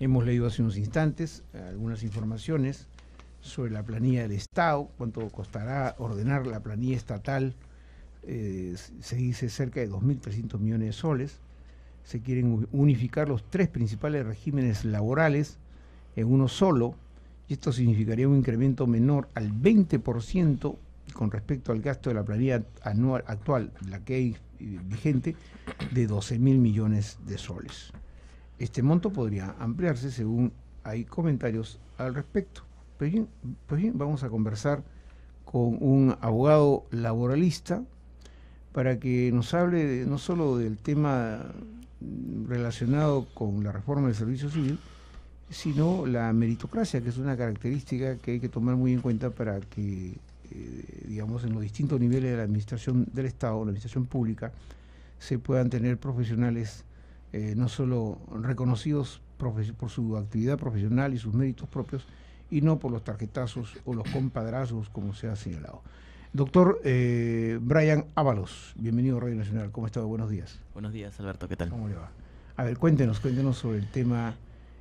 Hemos leído hace unos instantes algunas informaciones sobre la planilla del Estado, cuánto costará ordenar la planilla estatal, eh, se dice cerca de 2.300 millones de soles. Se quieren unificar los tres principales regímenes laborales en uno solo, y esto significaría un incremento menor al 20% con respecto al gasto de la planilla anual actual, la que hay eh, vigente, de 12.000 millones de soles. Este monto podría ampliarse según hay comentarios al respecto. Pues, pues bien, vamos a conversar con un abogado laboralista para que nos hable no solo del tema relacionado con la reforma del servicio civil, sino la meritocracia, que es una característica que hay que tomar muy en cuenta para que, eh, digamos, en los distintos niveles de la administración del Estado, la administración pública, se puedan tener profesionales eh, no solo reconocidos por su actividad profesional y sus méritos propios, y no por los tarjetazos o los compadrazos, como se ha señalado. Doctor eh, Brian Ábalos, bienvenido a Radio Nacional. ¿Cómo está? Buenos días. Buenos días, Alberto. ¿Qué tal? ¿Cómo le va? A ver, cuéntenos, cuéntenos sobre el tema.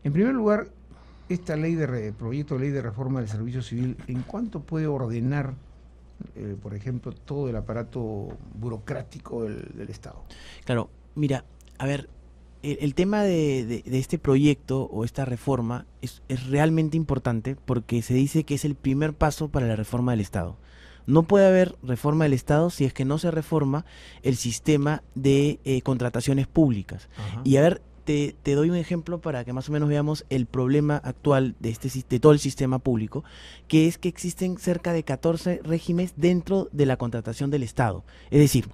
En primer lugar, esta ley de proyecto de ley de reforma del servicio civil, ¿en cuánto puede ordenar, eh, por ejemplo, todo el aparato burocrático del Estado? Claro, mira, a ver, el, tema de, este proyecto o esta reforma es, realmente importante porque se dice que es el primer paso para la reforma del Estado. No puede haber reforma del Estado si es que no se reforma el sistema de eh, contrataciones públicas. Y a ver, te, doy un ejemplo para que más o menos veamos el problema actual de, este, de todo el sistema público, que es que existen cerca de 14 regímenes dentro de la contratación del Estado. Es decir,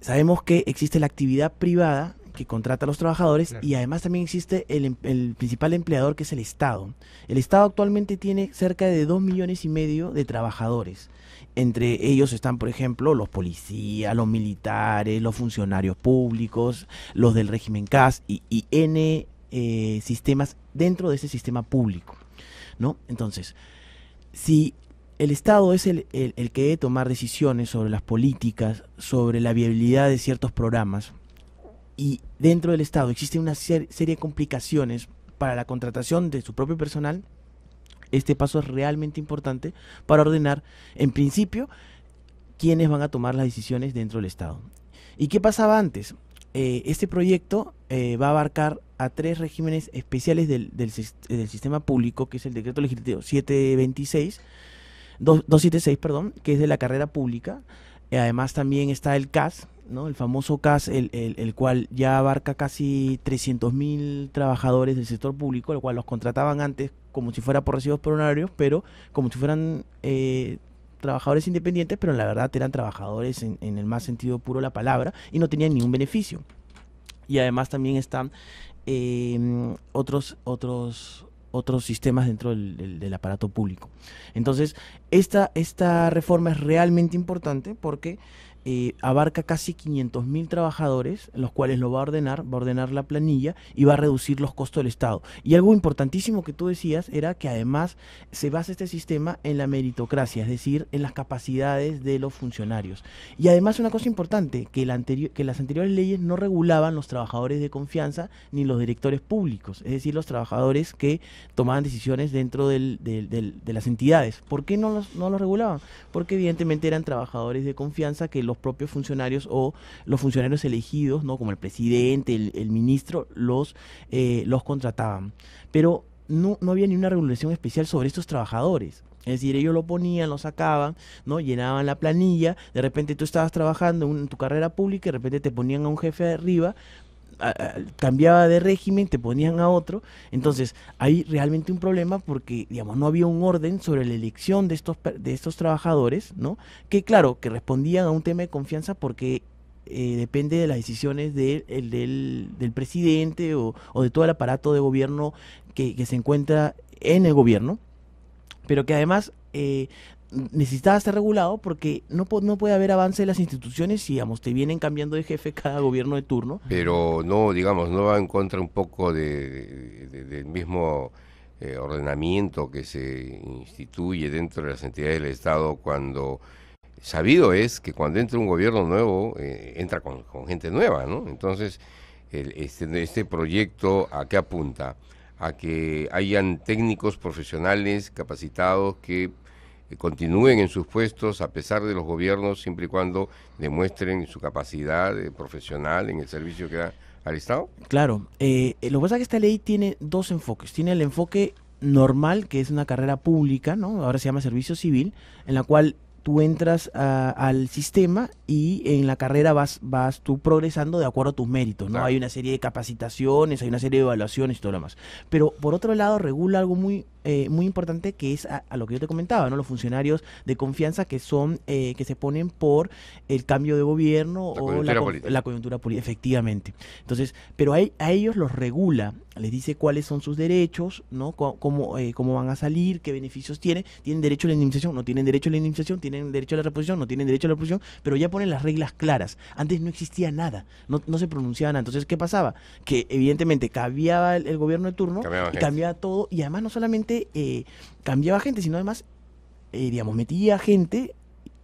sabemos que existe la actividad privada que contrata a los trabajadores y además también existe em, el, principal empleador que es el Estado. El Estado actualmente tiene cerca de dos millones y medio de trabajadores. Entre ellos están, por ejemplo, los policías, los militares, los funcionarios públicos, los del régimen CAS y, N eh, sistemas dentro de ese sistema público. ¿no? Entonces, si el Estado es el que debe tomar decisiones sobre las políticas, sobre la viabilidad de ciertos programas, y dentro del Estado existe una serie de complicaciones para la contratación de su propio personal, este paso es realmente importante para ordenar, en principio, quiénes van a tomar las decisiones dentro del Estado. ¿Y qué pasaba antes? Eh, este proyecto eh, va a abarcar a tres regímenes especiales del, sistema público, que es el decreto legislativo 726, 276, perdón, que es de la carrera pública, además también está el CAS, ¿no? el famoso CAS, el, cual ya abarca casi 300.000 trabajadores del sector público, el cual los contrataban antes como si fuera por por honorarios, pero como si fueran eh, trabajadores independientes, pero en la verdad eran trabajadores en, el más sentido puro de la palabra y no tenían ningún beneficio. Y además también están eh, otros, otros, otros sistemas dentro del, aparato público. Entonces, esta, esta reforma es realmente importante porque eh, abarca casi 500.000 trabajadores, los cuales lo va a ordenar, va a ordenar la planilla y va a reducir los costos del Estado. Y algo importantísimo que tú decías era que además se basa este sistema en la meritocracia, es decir, en las capacidades de los funcionarios. Y además una cosa importante, que, las anteriores leyes no regulaban los trabajadores de confianza ni los directores públicos, es decir, los trabajadores que tomaban decisiones dentro de las entidades. ¿Por qué no no los regulaban? Porque evidentemente eran trabajadores de confianza que los propios funcionarios o los funcionarios elegidos, ¿no? como el presidente, el, ministro, los, eh, los contrataban. Pero no, no había ni una regulación especial sobre estos trabajadores. Es decir, ellos lo ponían, lo sacaban, ¿no? Llenaban la planilla, de repente tú estabas trabajando en tu carrera pública y de repente te ponían a un jefe de arriba, cambiaba de régimen, te ponían a otro. Entonces, hay realmente un problema porque, digamos, no había un orden sobre la elección de estos, de estos trabajadores, ¿no? Que, claro, que respondían a un tema de confianza porque eh, depende de las decisiones del, del, presidente o, o, de todo el aparato de gobierno que, se encuentra en el gobierno, pero que además eh, necesitaba estar regulado porque no, no puede haber avance de las instituciones si, digamos, te vienen cambiando de jefe cada gobierno de turno. Pero no, digamos, no va en contra un poco del mismo eh, ordenamiento que se instituye dentro de las entidades del Estado cuando... Sabido es que cuando entra un gobierno nuevo, eh, entra con, gente nueva, ¿no? Entonces, el, este, este proyecto, ¿a qué apunta? a que hayan técnicos profesionales capacitados que eh, continúen en sus puestos a pesar de los gobiernos, siempre y cuando demuestren su capacidad eh, profesional en el servicio que da al Estado? Claro, eh, lo que pasa es que esta ley tiene dos enfoques. Tiene el enfoque normal, que es una carrera pública, ¿no? ahora se llama servicio civil, en la cual tú entras al sistema y en la carrera vas, vas tú progresando de acuerdo a tus méritos, ¿no? Hay una serie de capacitaciones, hay una serie de evaluaciones y todo lo demás. Pero por otro lado regula algo muy eh, muy importante que es a, lo que yo te comentaba, ¿no? Los funcionarios de confianza que son, eh, que se ponen por el cambio de gobierno o la, coyuntura política, efectivamente. Entonces, pero a, a, ellos los regula, les dice cuáles son sus derechos, ¿no? cómo, eh, cómo van a salir, qué beneficios tienen, tienen derecho a la indemnización, no tienen derecho a la indemnización, tienen derecho a la reposición, no tienen derecho a la reposición, pero ya ponen las reglas claras. Antes no existía nada, no, no se pronunciaban Entonces, ¿qué pasaba? Que evidentemente cambiaba el, gobierno de turno, y cambiaba todo, y además no solamente eh, cambiaba gente, sino además, eh, metía gente,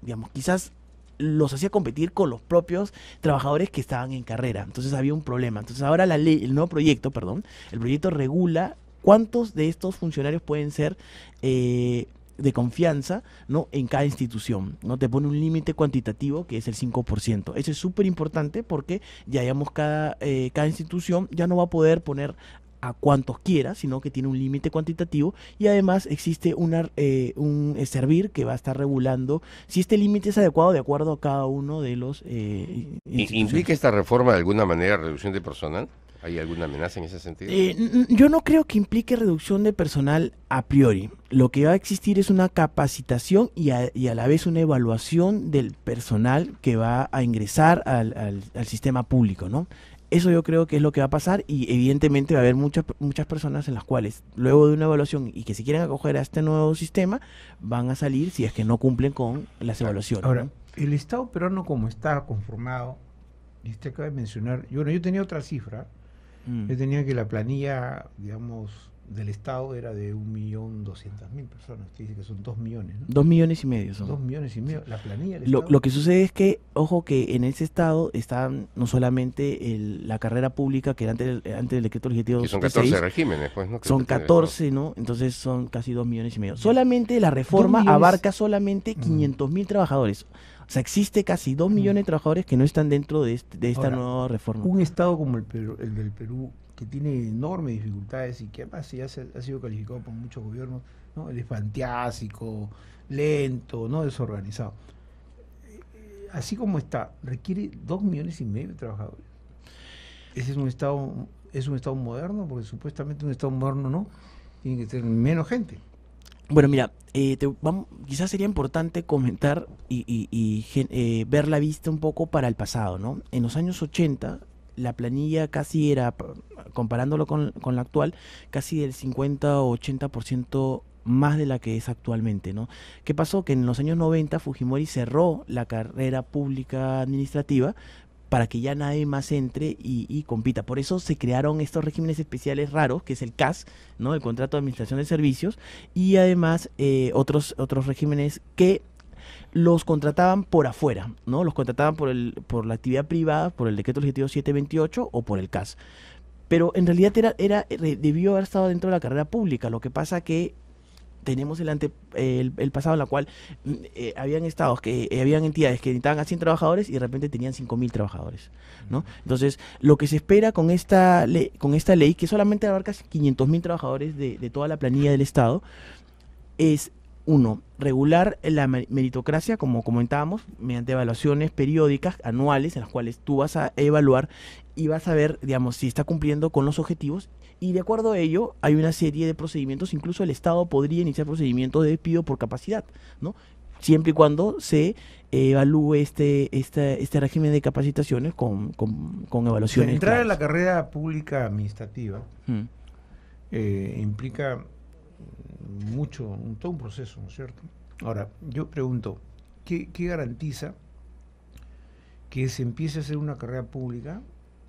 digamos, quizás los hacía competir con los propios trabajadores que estaban en carrera. Entonces había un problema. Entonces ahora la ley, el nuevo proyecto, perdón, el proyecto regula cuántos de estos funcionarios pueden ser eh, de confianza ¿no? en cada institución. ¿no? Te pone un límite cuantitativo que es el 5%. Eso es súper importante porque ya digamos cada, cada institución ya no va a poder poner a cuantos quiera, sino que tiene un límite cuantitativo y además existe una, eh, un eh, servir que va a estar regulando si este límite es adecuado de acuerdo a cada uno de los... Eh, ¿Implica esta reforma de alguna manera reducción de personal? ¿Hay alguna amenaza en ese sentido? yo no creo que implique reducción de personal a priori. Lo que va a existir es una capacitación y a, y a la vez una evaluación del personal que va a ingresar al, al sistema público, ¿no? Eso yo creo que es lo que va a pasar y evidentemente va a haber muchas, muchas personas en las cuales luego de una evaluación y que se quieren acoger a este nuevo sistema van a salir si es que no cumplen con las evaluaciones. Ahora, el Estado peruano como está conformado, y usted acaba de mencionar, yo, yo tenía otra cifra, mm. yo tenía que la planilla, digamos, del Estado era de 1.200.000 personas. Usted dice que son 2 millones. ¿no? 2 millones y medio son. 2 millones y medio. La planilla del lo, Lo que sucede es que, ojo, que en ese Estado están no solamente la carrera pública, que era antes, del eh, decreto legislativo. son 14 regímenes, pues, ¿no? Son 14, ¿no? Entonces son casi 2 millones y medio. Solamente la reforma abarca solamente 500.000 mm. trabajadores. O sea, existe casi 2 millones mm. de trabajadores que no están dentro de, este, de esta nueva reforma. Un Estado como el, el del Perú que tiene enormes dificultades y que además ha sido calificado por muchos gobiernos, ¿no? es lento, no desorganizado. Eh, así como está, requiere dos millones y medio de trabajadores. Ese es un estado, es un estado moderno, porque supuestamente un estado moderno no, tiene que tener menos gente. Bueno, mira, eh, quizás sería importante comentar y, eh, ver la vista un poco para el pasado, ¿no? En los años 80, la planilla casi era, comparándolo con, la actual, casi del 50 o 80% más de la que es actualmente, ¿no? ¿Qué pasó? Que en los años 90 Fujimori cerró la carrera pública administrativa para que ya nadie más entre y, compita. Por eso se crearon estos regímenes especiales raros, que es el CAS, ¿no? el Contrato de Administración de Servicios, y además eh, otros, otros regímenes que los contrataban por afuera, ¿no? Los contrataban por, el, por la actividad privada, por el decreto legislativo 728 o por el CAS. Pero en realidad era, era, debió haber estado dentro de la carrera pública. Lo que pasa que tenemos el, ante, el, pasado en la cual mm, eh, habían estados que eh, habían entidades que necesitaban a 100 trabajadores y de repente tenían 5000 trabajadores, ¿no? Entonces, lo que se espera con esta ley, con esta ley que solamente abarca 500.000 trabajadores de, de toda la planilla del estado es uno, regular la meritocracia, como comentábamos, mediante evaluaciones periódicas, anuales, en las cuales tú vas a evaluar y vas a ver, digamos, si está cumpliendo con los objetivos. Y de acuerdo a ello, hay una serie de procedimientos, incluso el Estado podría iniciar procedimientos de despido por capacidad, ¿no? Siempre y cuando se evalúe este, este, este régimen de capacitaciones con, con, con evaluaciones. Entrar en la carrera pública administrativa mm. eh, implica mucho, todo un proceso, ¿no es cierto? Ahora, yo pregunto, ¿qué, garantiza que se empiece a hacer una carrera pública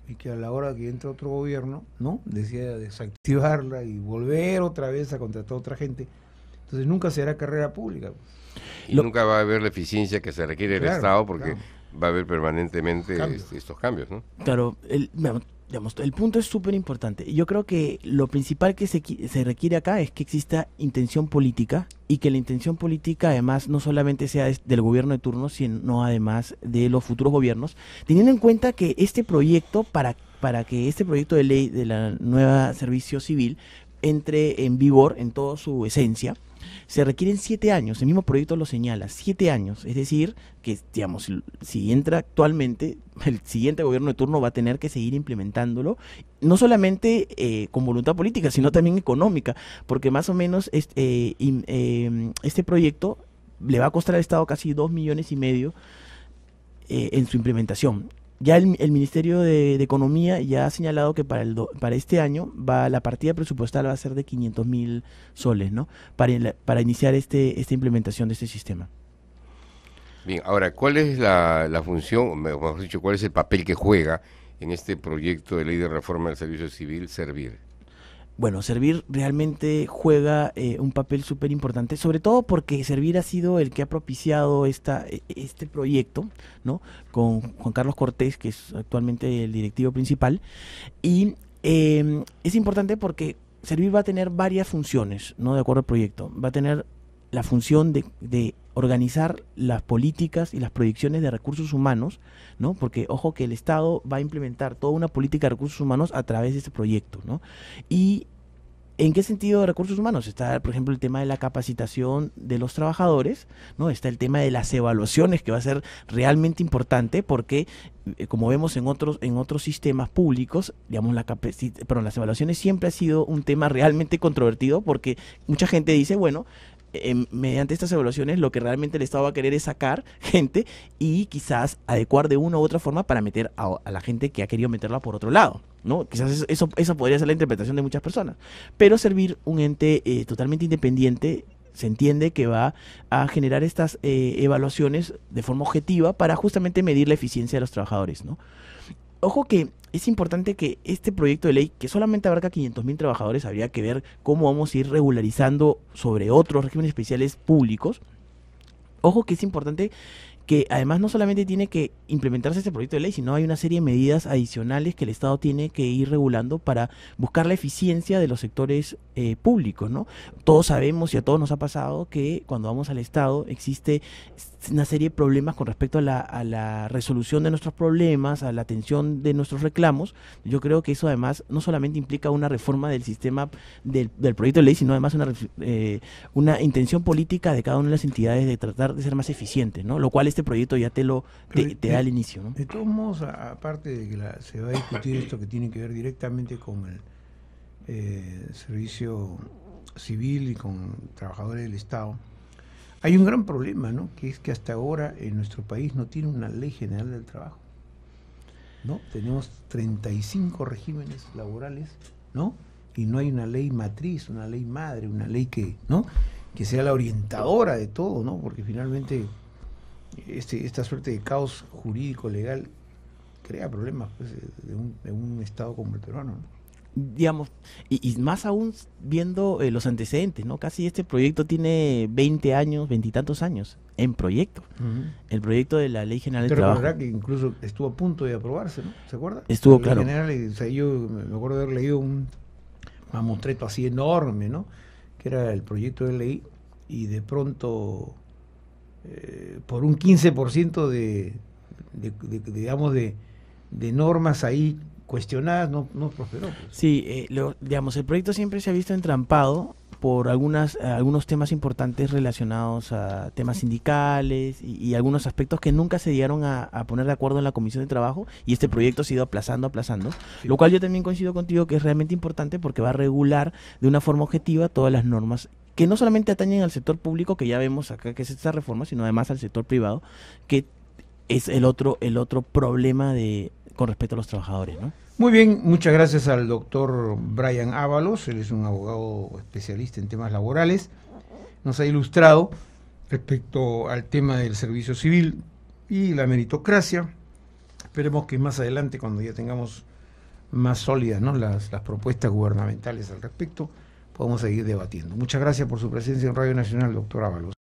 y que a la hora que entre otro gobierno, ¿no? Decida desactivarla y volver otra vez a contratar a otra gente. Entonces nunca será carrera pública. Y nunca va a haber la eficiencia que se requiere del Estado porque va a haber permanentemente este, estos cambios, ¿no? Claro, el, punto es súper importante. Yo creo que lo principal que se, se requiere acá es que exista intención política y que la intención política además no solamente sea del gobierno de turno, sino además de los futuros gobiernos, teniendo en cuenta que este proyecto para para que este proyecto de ley de la nueva servicio civil entre en vigor en toda su esencia, se requieren siete años, el mismo proyecto lo señala, siete años, es decir, que digamos, si entra actualmente, el siguiente gobierno de turno va a tener que seguir implementándolo, no solamente eh, con voluntad política, sino también económica, porque más o menos este, este proyecto le va a costar al Estado casi dos millones y medio eh, en su implementación. Ya el, Ministerio de, Economía ya ha señalado que para, el para este año va la partida presupuestal va a ser de 500 mil soles, ¿no? Para, iniciar este, esta implementación de este sistema. Bien, ahora, ¿cuál es la, la función, o mejor dicho, cuál es el papel que juega en este proyecto de ley de reforma del servicio civil servir? Bueno, Servir realmente juega eh, un papel súper importante, sobre todo porque Servir ha sido el que ha propiciado esta, e, este proyecto, ¿no? Con Juan Carlos Cortés, que es actualmente el directivo principal. Y em, es importante porque Servir va a tener varias funciones, ¿no? De acuerdo al proyecto. Va a tener la función de, de organizar las políticas y las proyecciones de recursos humanos, ¿no? Porque ojo que el Estado va a implementar toda una política de recursos humanos a través de este proyecto, ¿no? Y ¿En qué sentido de recursos humanos? Está, por ejemplo, el tema de la capacitación de los trabajadores, ¿no? Está el tema de las evaluaciones, que va a ser realmente importante, porque, eh, como vemos en otros, en otros sistemas públicos, digamos, la las evaluaciones siempre ha sido un tema realmente controvertido, porque mucha gente dice, bueno, Em, mediante estas evaluaciones lo que realmente el Estado va a querer es sacar gente y quizás adecuar de una u otra forma para meter a, la gente que ha querido meterla por otro lado. ¿no? Quizás eso, eso podría ser la interpretación de muchas personas. Pero servir un ente eh, totalmente independiente se entiende que va a generar estas eh, evaluaciones de forma objetiva para justamente medir la eficiencia de los trabajadores. ¿no? Ojo que es importante que este proyecto de ley, que solamente abarca 500.000 trabajadores, habría que ver cómo vamos a ir regularizando sobre otros regímenes especiales públicos. Ojo que es importante que además no solamente tiene que implementarse este proyecto de ley, sino hay una serie de medidas adicionales que el Estado tiene que ir regulando para buscar la eficiencia de los sectores eh, públicos, ¿no? Todos sabemos y a todos nos ha pasado que cuando vamos al Estado existe una serie de problemas con respecto a la, resolución de nuestros problemas, a la atención de nuestros reclamos. Yo creo que eso además no solamente implica una reforma del sistema del, proyecto de ley, sino además una, eh, una intención política de cada una de las entidades de tratar de ser más eficientes, ¿no? Lo cual es este proyecto ya te lo te, da el inicio. ¿no? De todos modos, aparte de que se va a discutir esto que tiene que ver directamente con el eh, servicio civil y con trabajadores del Estado, hay un gran problema, ¿no? Que es que hasta ahora en nuestro país no tiene una ley general del trabajo. ¿No? Tenemos 35 regímenes laborales, ¿no? Y no hay una ley matriz, una ley madre, una ley que, ¿no? que sea la orientadora de todo, ¿no? Porque finalmente este, esta suerte de caos jurídico, legal, crea problemas pues, de, un, Estado como el peruano. digamos, y, más aún viendo eh, los antecedentes, ¿no? Casi este proyecto tiene 20 años, veintitantos años en proyecto. El proyecto de la Ley General del Trabajo. que incluso estuvo a punto de aprobarse, ¿no? ¿Se acuerda? Estuvo, la claro. General, yo me acuerdo de haber leído un mamotreto así enorme, ¿no? Que era el proyecto de ley y de pronto eh, por un 15% de, de, digamos, de, normas ahí cuestionadas no, prosperó. Pues. Sí, eh, lo, digamos, el proyecto siempre se ha visto entrampado por algunas, algunos temas importantes relacionados a temas sindicales y, algunos aspectos que nunca se dieron a, poner de acuerdo en la comisión de trabajo y este proyecto se ha ido aplazando, aplazando, lo cual yo también coincido contigo que es realmente importante porque va a regular de una forma objetiva todas las normas que no solamente atañen al sector público, que ya vemos acá que es esta reforma, sino además al sector privado, que es el otro, el otro problema de, con respecto a los trabajadores, Muy bien, muchas gracias al doctor Brian Ábalos, él es un abogado especialista en temas laborales, nos ha ilustrado respecto al tema del servicio civil y la meritocracia. Esperemos que más adelante, cuando ya tengamos más sólidas las propuestas gubernamentales al respecto, Vamos a seguir debatiendo. Muchas gracias por su presencia en Radio Nacional, doctor Ábalos.